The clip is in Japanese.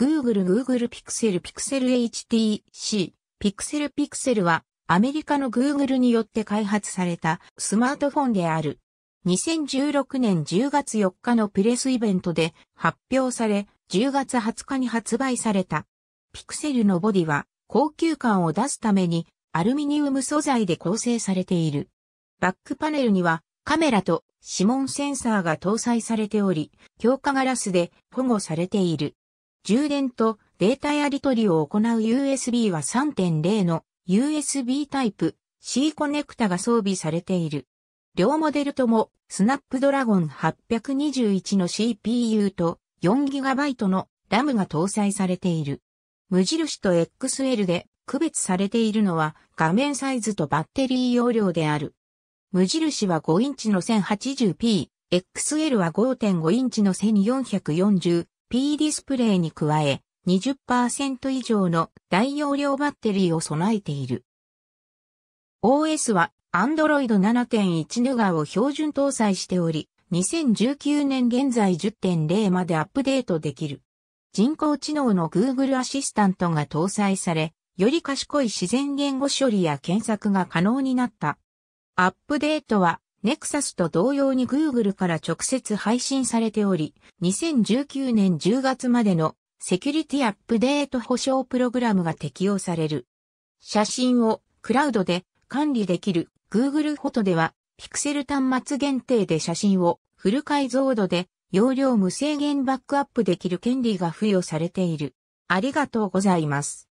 Google Google Pixel Pixel HTC Pixel Pixel はアメリカの Google によって開発されたスマートフォンである。2016年10月4日のプレスイベントで発表され、10月20日に発売された。ピクセルのボディは高級感を出すためにアルミニウム素材で構成されている。バックパネルにはカメラと指紋センサーが搭載されており、強化ガラスで保護されている。充電とデータやり取りを行う USB は3.0の USB タイプ C コネクタが装備されている。両モデルともスナップドラゴン821の CPU と 4GB のダムが搭載されている。無印と XL で区別されているのは画面サイズとバッテリー容量である。無印は5インチの 1080p、XL は5.5インチの1440 P ディスプレイに加え、20%以上の大容量バッテリーを備えている。OS は Android 7.1ヌガを標準搭載しており、2019年現在10.0までアップデートできる。人工知能の Google アシスタントが搭載され、より賢い自然言語処理や検索が可能になった。アップデートはネクサスと同様に Google から直接配信されており、2019年10月までのセキュリティアップデート保証プログラムが適用される。写真をクラウドで管理できる Google フォトでは、ピクセル端末限定で写真をフル解像度で容量無制限バックアップできる権利が付与されている。ありがとうございます。